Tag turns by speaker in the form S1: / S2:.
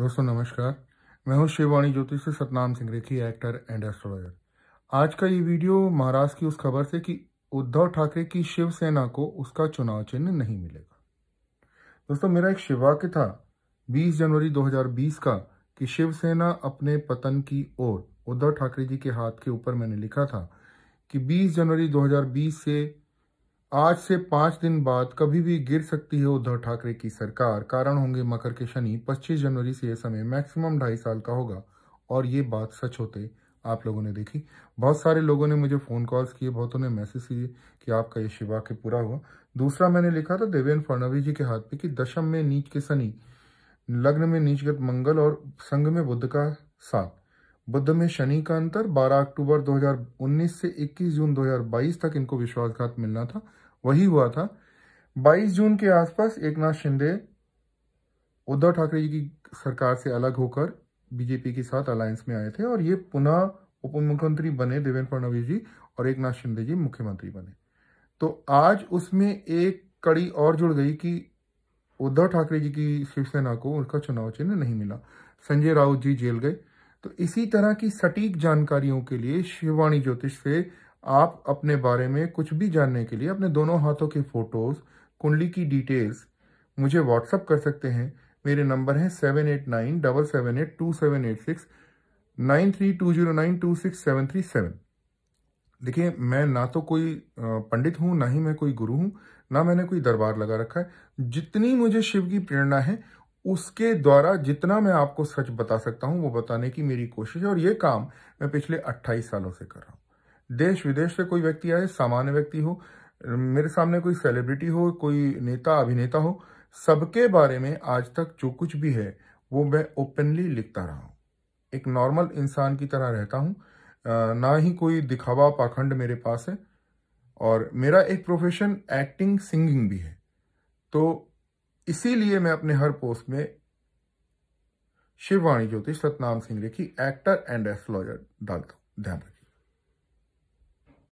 S1: दोस्तों नमस्कार मैं हूं शिववाणी ज्योतिष से Satnam Singh Rekhi actor and astrologer आज का ये वीडियो महाराष्ट्र की उस खबर से कि उद्धव ठाकरे की शिवसेना को उसका चुनाव चिन्ह नहीं मिलेगा दोस्तों मेरा एक शिवाक्य था 20 जनवरी 2020 का कि शिवसेना अपने पतन की ओर उद्धव ठाकरे जी के हाथ के ऊपर मैंने लिखा था कि 20 जनवरी 2020 से आज से पांच दिन बाद कभी भी गिर सकती है उद्धव ठाकरे की सरकार कारण होंगे मकर के शनि 25 जनवरी से यह समय मैक्सिमम ढाई साल का होगा और ये बात सच होते आप लोगों ने देखी बहुत सारे लोगों ने मुझे फ़ोन कॉल्स किए बहुतों ने मैसेज किए कि आपका ये शिवा के पूरा हुआ दूसरा मैंने लिखा था देवेंद्र फडणवीस जी के हाथ पे कि दशम में नीच के शनि लग्न में नीचगत मंगल और संघ में बुद्ध का साथ बुद्ध में शनि का अंतर 12 अक्टूबर 2019 से 21 जून 2022 तक इनको विश्वासघात मिलना था वही हुआ था 22 जून के आसपास एक नाथ शिंदे उद्धव ठाकरे जी की सरकार से अलग होकर बीजेपी के साथ अलायंस में आए थे और ये पुनः उप मुख्यमंत्री बने देवेंद्र फडणवीस जी और एक नाथ शिंदे जी मुख्यमंत्री बने तो आज उसमें एक कड़ी और जुड़ गई कि उद्धव ठाकरे जी की शिवसेना को उनका चुनाव चिन्ह नहीं मिला संजय राउत जी जेल गए तो इसी तरह की सटीक जानकारियों के लिए शिववाणी ज्योतिष से आप अपने बारे में कुछ भी जानने के लिए अपने दोनों हाथों की फोटोज कुंडली की डिटेल्स मुझे व्हाट्सअप कर सकते हैं मेरे नंबर हैं seven eight nine double seven eight two seven eight six nine three two zero nine two six seven three seven देखिए मैं ना तो कोई पंडित हूँ ना ही मैं कोई गुरु हूँ ना मैंने कोई दरबार लगा रखा है जितनी मुझे शिव की प्रेरणा है उसके द्वारा जितना मैं आपको सच बता सकता हूँ वो बताने की मेरी कोशिश है और ये काम मैं पिछले 28 सालों से कर रहा हूँ देश विदेश से कोई व्यक्ति आए सामान्य व्यक्ति हो मेरे सामने कोई सेलिब्रिटी हो कोई नेता अभिनेता हो सबके बारे में आज तक जो कुछ भी है वो मैं ओपनली लिखता रहा हूँ एक नॉर्मल इंसान की तरह रहता हूँ ना ही कोई दिखावा पाखंड मेरे पास है और मेरा एक प्रोफेशन एक्टिंग सिंगिंग भी है तो इसीलिए मैं अपने हर पोस्ट में शिववाणी ज्योतिष सतनाम सिंह लिखी एक्टर एंड एस्ट्रोलॉजर डालता हूँ ध्यान रखिए